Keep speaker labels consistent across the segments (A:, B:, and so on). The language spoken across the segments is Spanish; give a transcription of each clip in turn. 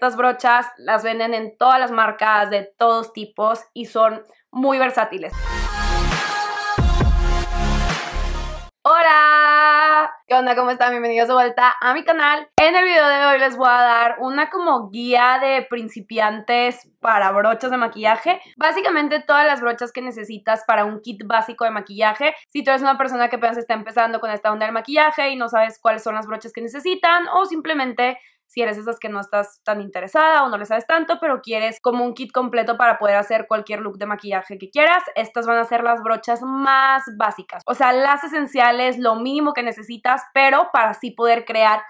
A: Estas brochas las venden en todas las marcas, de todos tipos y son muy versátiles. ¡Hola! ¿Qué onda? ¿Cómo están? Bienvenidos de vuelta a mi canal. En el video de hoy les voy a dar una como guía de principiantes para brochas de maquillaje. Básicamente todas las brochas que necesitas para un kit básico de maquillaje. Si tú eres una persona que apenas está empezando con esta onda del maquillaje y no sabes cuáles son las brochas que necesitan o simplemente si eres esas que no estás tan interesada o no le sabes tanto, pero quieres como un kit completo para poder hacer cualquier look de maquillaje que quieras, estas van a ser las brochas más básicas. O sea, las esenciales, lo mínimo que necesitas, pero para así poder crear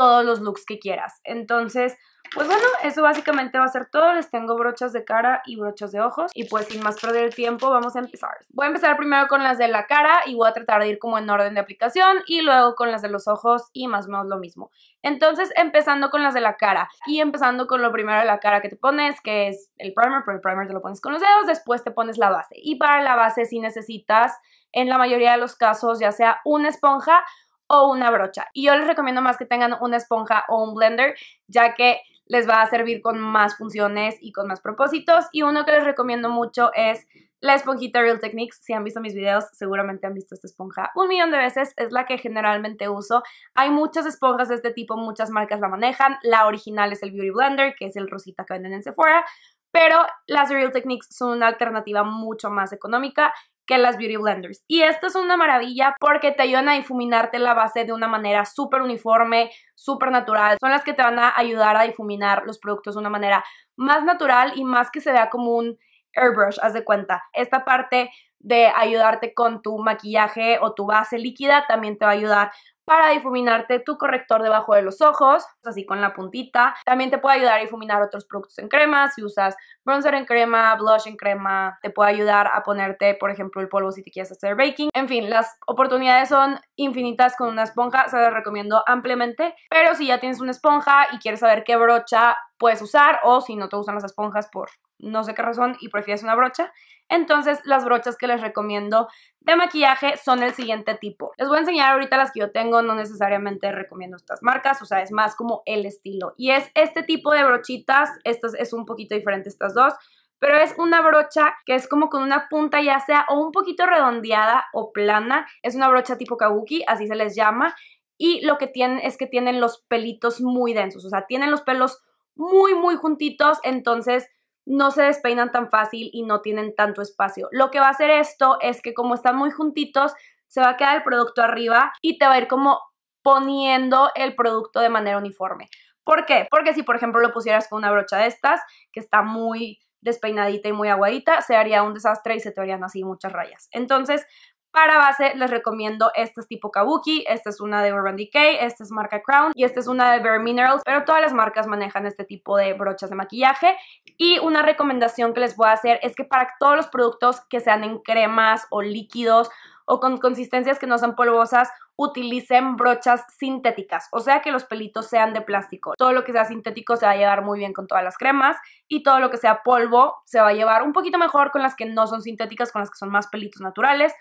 A: todos los looks que quieras. Entonces, pues bueno, eso básicamente va a ser todo. Les tengo brochas de cara y brochas de ojos. Y pues sin más perder el tiempo, vamos a empezar. Voy a empezar primero con las de la cara y voy a tratar de ir como en orden de aplicación y luego con las de los ojos y más o menos lo mismo. Entonces, empezando con las de la cara y empezando con lo primero de la cara que te pones, que es el primer, pero el primer te lo pones con los dedos, después te pones la base. Y para la base si necesitas, en la mayoría de los casos, ya sea una esponja o una brocha. Y yo les recomiendo más que tengan una esponja o un blender, ya que les va a servir con más funciones y con más propósitos. Y uno que les recomiendo mucho es la esponjita Real Techniques, si han visto mis videos, seguramente han visto esta esponja un millón de veces, es la que generalmente uso. Hay muchas esponjas de este tipo, muchas marcas la manejan. La original es el Beauty Blender, que es el rosita que venden en Sephora, pero las Real Techniques son una alternativa mucho más económica que las Beauty Blenders. Y esta es una maravilla porque te ayudan a difuminarte la base de una manera súper uniforme, súper natural. Son las que te van a ayudar a difuminar los productos de una manera más natural y más que se vea como un airbrush, haz de cuenta. Esta parte de ayudarte con tu maquillaje o tu base líquida también te va a ayudar para difuminarte tu corrector debajo de los ojos, así con la puntita. También te puede ayudar a difuminar otros productos en crema, si usas bronzer en crema, blush en crema, te puede ayudar a ponerte, por ejemplo, el polvo si te quieres hacer baking. En fin, las oportunidades son infinitas con una esponja, se las recomiendo ampliamente, pero si ya tienes una esponja y quieres saber qué brocha puedes usar o si no te usan las esponjas por no sé qué razón y prefieres una brocha, entonces las brochas que les recomiendo de maquillaje son el siguiente tipo. Les voy a enseñar ahorita las que yo tengo, no necesariamente recomiendo estas marcas, o sea, es más como el estilo. Y es este tipo de brochitas, estas es un poquito diferente estas dos, pero es una brocha que es como con una punta ya sea o un poquito redondeada o plana. Es una brocha tipo kabuki, así se les llama. Y lo que tienen es que tienen los pelitos muy densos, o sea, tienen los pelos muy, muy juntitos, entonces no se despeinan tan fácil y no tienen tanto espacio. Lo que va a hacer esto es que como están muy juntitos, se va a quedar el producto arriba y te va a ir como poniendo el producto de manera uniforme. ¿Por qué? Porque si por ejemplo lo pusieras con una brocha de estas, que está muy despeinadita y muy aguadita, se haría un desastre y se te harían así muchas rayas. Entonces, para base les recomiendo estas tipo Kabuki, esta es una de Urban Decay, esta es marca Crown y esta es una de Bare Minerals, pero todas las marcas manejan este tipo de brochas de maquillaje y una recomendación que les voy a hacer es que para todos los productos que sean en cremas o líquidos o con consistencias que no sean polvosas, utilicen brochas sintéticas, o sea que los pelitos sean de plástico. Todo lo que sea sintético se va a llevar muy bien con todas las cremas y todo lo que sea polvo se va a llevar un poquito mejor con las que no son sintéticas, con las que son más pelitos naturales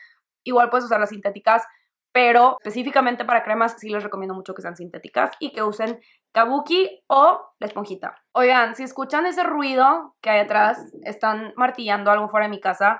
A: Igual puedes usar las sintéticas, pero específicamente para cremas sí les recomiendo mucho que sean sintéticas y que usen kabuki o la esponjita. Oigan, si escuchan ese ruido que hay atrás, están martillando algo fuera de mi casa.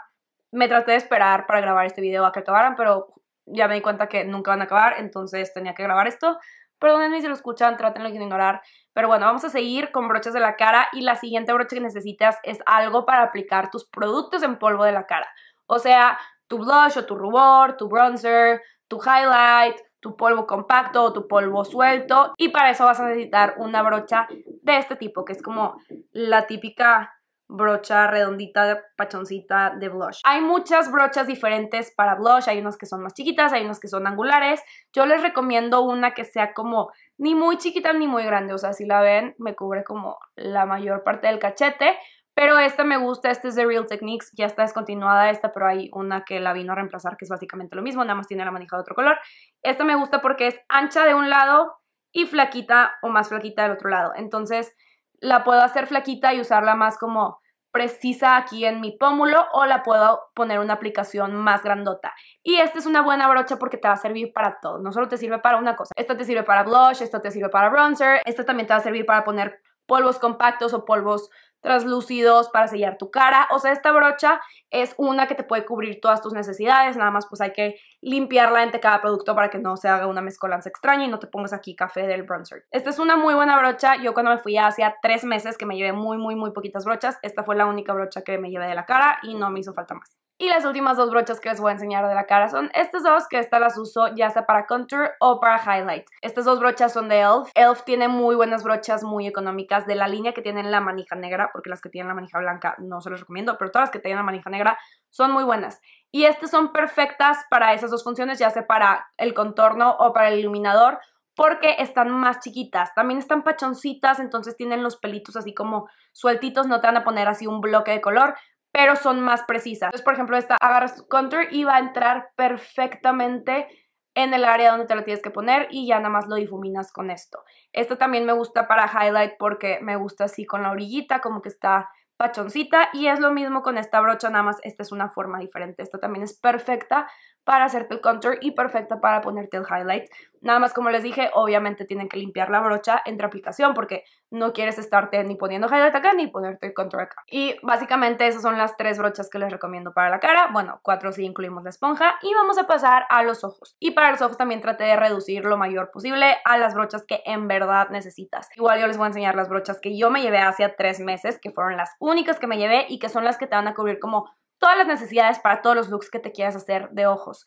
A: Me traté de esperar para grabar este video a que acabaran, pero ya me di cuenta que nunca van a acabar, entonces tenía que grabar esto. Perdónenme si lo escuchan, trátenlo de ignorar. Pero bueno, vamos a seguir con brochas de la cara y la siguiente brocha que necesitas es algo para aplicar tus productos en polvo de la cara. O sea, tu blush o tu rubor, tu bronzer, tu highlight, tu polvo compacto o tu polvo suelto. Y para eso vas a necesitar una brocha de este tipo, que es como la típica brocha redondita, pachoncita de blush. Hay muchas brochas diferentes para blush, hay unos que son más chiquitas, hay unos que son angulares. Yo les recomiendo una que sea como ni muy chiquita ni muy grande, o sea, si la ven me cubre como la mayor parte del cachete, pero esta me gusta, esta es de Real Techniques, ya está descontinuada esta, pero hay una que la vino a reemplazar que es básicamente lo mismo, nada más tiene la manija de otro color. Esta me gusta porque es ancha de un lado y flaquita o más flaquita del otro lado. Entonces la puedo hacer flaquita y usarla más como precisa aquí en mi pómulo o la puedo poner una aplicación más grandota. Y esta es una buena brocha porque te va a servir para todo, no solo te sirve para una cosa. Esta te sirve para blush, esta te sirve para bronzer, esta también te va a servir para poner polvos compactos o polvos translúcidos para sellar tu cara. O sea, esta brocha es una que te puede cubrir todas tus necesidades, nada más pues hay que limpiarla entre cada producto para que no se haga una mezcolanza extraña y no te pongas aquí café del bronzer. Esta es una muy buena brocha, yo cuando me fui ya hacía tres meses que me llevé muy muy muy poquitas brochas, esta fue la única brocha que me llevé de la cara y no me hizo falta más. Y las últimas dos brochas que les voy a enseñar de la cara son estas dos, que estas las uso ya sea para contour o para highlight. Estas dos brochas son de ELF. ELF tiene muy buenas brochas, muy económicas, de la línea que tienen la manija negra, porque las que tienen la manija blanca no se las recomiendo, pero todas las que tienen la manija negra son muy buenas. Y estas son perfectas para esas dos funciones, ya sea para el contorno o para el iluminador, porque están más chiquitas. También están pachoncitas, entonces tienen los pelitos así como sueltitos, no te van a poner así un bloque de color, pero son más precisas. Entonces, por ejemplo, esta agarras tu contour y va a entrar perfectamente en el área donde te lo tienes que poner y ya nada más lo difuminas con esto. Esta también me gusta para highlight porque me gusta así con la orillita, como que está pachoncita y es lo mismo con esta brocha, nada más esta es una forma diferente. Esta también es perfecta para hacerte el contour y perfecta para ponerte el highlight. Nada más como les dije, obviamente tienen que limpiar la brocha entre aplicación porque no quieres estarte ni poniendo highlight acá ni ponerte control acá. Y básicamente esas son las tres brochas que les recomiendo para la cara. Bueno, cuatro si incluimos la esponja. Y vamos a pasar a los ojos. Y para los ojos también traté de reducir lo mayor posible a las brochas que en verdad necesitas. Igual yo les voy a enseñar las brochas que yo me llevé hace tres meses, que fueron las únicas que me llevé y que son las que te van a cubrir como todas las necesidades para todos los looks que te quieras hacer de ojos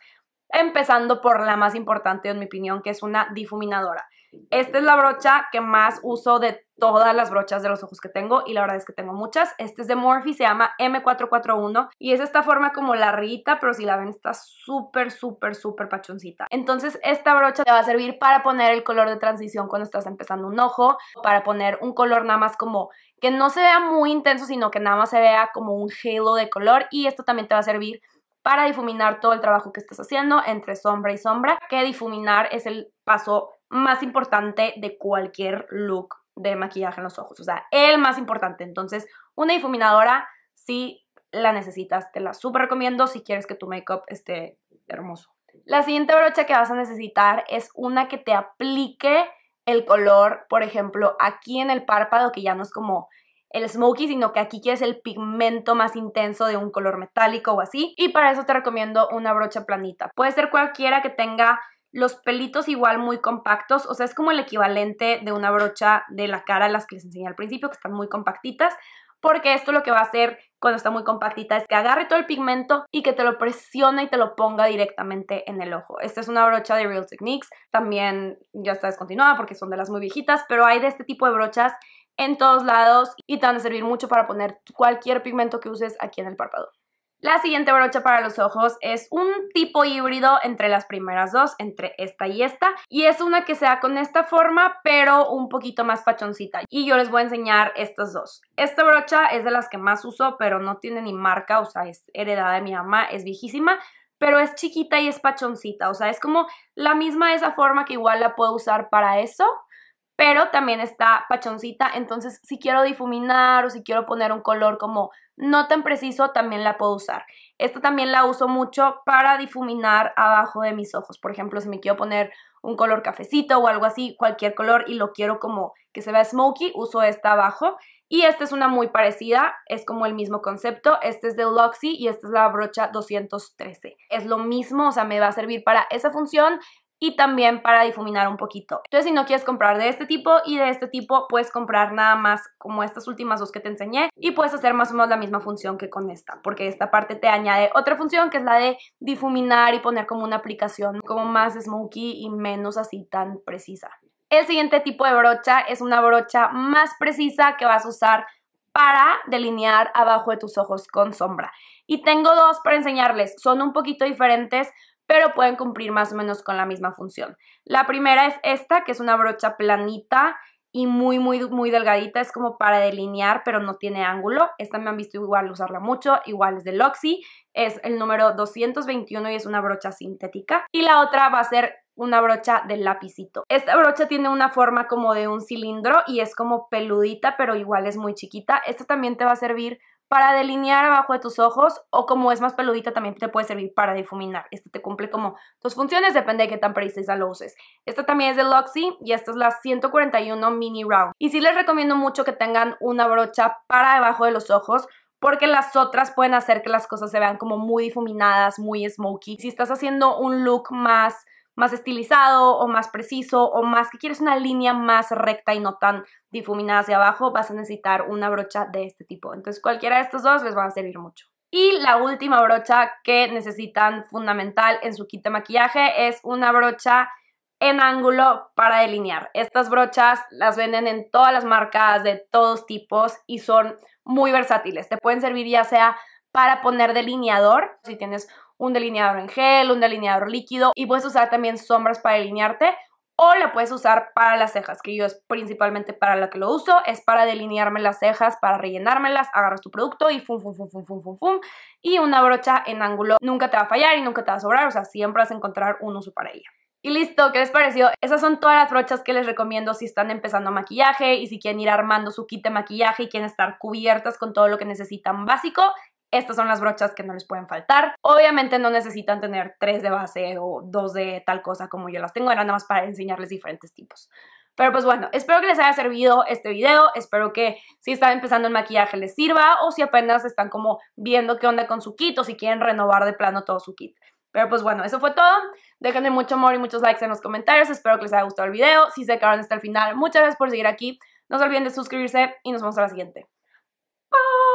A: empezando por la más importante en mi opinión, que es una difuminadora. Esta es la brocha que más uso de todas las brochas de los ojos que tengo y la verdad es que tengo muchas. Este es de Morphe, se llama M441 y es esta forma como larguita, pero si la ven está súper, súper, súper pachoncita. Entonces esta brocha te va a servir para poner el color de transición cuando estás empezando un ojo, para poner un color nada más como que no se vea muy intenso, sino que nada más se vea como un halo de color y esto también te va a servir para difuminar todo el trabajo que estás haciendo entre sombra y sombra, que difuminar es el paso más importante de cualquier look de maquillaje en los ojos, o sea, el más importante. Entonces, una difuminadora, si la necesitas, te la súper recomiendo si quieres que tu make-up esté hermoso. La siguiente brocha que vas a necesitar es una que te aplique el color, por ejemplo, aquí en el párpado, que ya no es como el smoky, sino que aquí quieres el pigmento más intenso de un color metálico o así. Y para eso te recomiendo una brocha planita. Puede ser cualquiera que tenga los pelitos igual muy compactos, o sea, es como el equivalente de una brocha de la cara, las que les enseñé al principio, que están muy compactitas, porque esto lo que va a hacer cuando está muy compactita es que agarre todo el pigmento y que te lo presione y te lo ponga directamente en el ojo. Esta es una brocha de Real Techniques, también ya está descontinuada porque son de las muy viejitas, pero hay de este tipo de brochas en todos lados y te van a servir mucho para poner cualquier pigmento que uses aquí en el párpado. La siguiente brocha para los ojos es un tipo híbrido entre las primeras dos, entre esta y esta, y es una que sea con esta forma, pero un poquito más pachoncita. Y yo les voy a enseñar estas dos. Esta brocha es de las que más uso, pero no tiene ni marca, o sea, es heredada de mi mamá, es viejísima, pero es chiquita y es pachoncita, o sea, es como la misma esa forma que igual la puedo usar para eso, pero también está pachoncita, entonces si quiero difuminar o si quiero poner un color como no tan preciso también la puedo usar. Esta también la uso mucho para difuminar abajo de mis ojos. Por ejemplo, si me quiero poner un color cafecito o algo así, cualquier color y lo quiero como que se vea smoky, uso esta abajo. Y esta es una muy parecida, es como el mismo concepto. Este es de Luxy y esta es la brocha 213. Es lo mismo, o sea, me va a servir para esa función, y también para difuminar un poquito. Entonces, si no quieres comprar de este tipo y de este tipo, puedes comprar nada más como estas últimas dos que te enseñé y puedes hacer más o menos la misma función que con esta, porque esta parte te añade otra función que es la de difuminar y poner como una aplicación como más smoky y menos así tan precisa. El siguiente tipo de brocha es una brocha más precisa que vas a usar para delinear abajo de tus ojos con sombra. Y tengo dos para enseñarles. Son un poquito diferentes, pero pueden cumplir más o menos con la misma función. La primera es esta, que es una brocha planita y muy, muy, muy delgadita, es como para delinear, pero no tiene ángulo. Esta me han visto igual usarla mucho, igual es de Loxy, es el número 221 y es una brocha sintética. Y la otra va a ser una brocha de lapicito. Esta brocha tiene una forma como de un cilindro y es como peludita, pero igual es muy chiquita. Esta también te va a servir para delinear abajo de tus ojos o como es más peludita también te puede servir para difuminar. Este te cumple como tus funciones, depende de qué tan precisas lo uses. Esta también es de Luxy y esta es la 141 Mini Round. Y sí les recomiendo mucho que tengan una brocha para debajo de los ojos porque las otras pueden hacer que las cosas se vean como muy difuminadas, muy smoky. Si estás haciendo un look más más estilizado o más preciso o más que quieres una línea más recta y no tan difuminada hacia abajo, vas a necesitar una brocha de este tipo. Entonces cualquiera de estos dos les van a servir mucho. Y la última brocha que necesitan fundamental en su kit de maquillaje es una brocha en ángulo para delinear. Estas brochas las venden en todas las marcas de todos tipos y son muy versátiles. Te pueden servir ya sea para poner delineador, si tienes un delineador en gel, un delineador líquido y puedes usar también sombras para delinearte o la puedes usar para las cejas, que yo es principalmente para la que lo uso, es para delinearme las cejas, para rellenármelas, agarras tu producto y fum, fum, fum, fum, fum, fum, fum, y una brocha en ángulo nunca te va a fallar y nunca te va a sobrar, o sea, siempre vas a encontrar un uso para ella. Y listo, ¿qué les pareció? Esas son todas las brochas que les recomiendo si están empezando a maquillaje y si quieren ir armando su kit de maquillaje y quieren estar cubiertas con todo lo que necesitan básico estas son las brochas que no les pueden faltar. Obviamente no necesitan tener tres de base o dos de tal cosa como yo las tengo, era nada más para enseñarles diferentes tipos. Pero pues bueno, espero que les haya servido este video, espero que si están empezando el maquillaje les sirva o si apenas están como viendo qué onda con su kit o si quieren renovar de plano todo su kit. Pero pues bueno, eso fue todo. Déjenme mucho amor y muchos likes en los comentarios. Espero que les haya gustado el video. Si se quedaron hasta el final, muchas gracias por seguir aquí. No se olviden de suscribirse y nos vemos a la siguiente. Bye.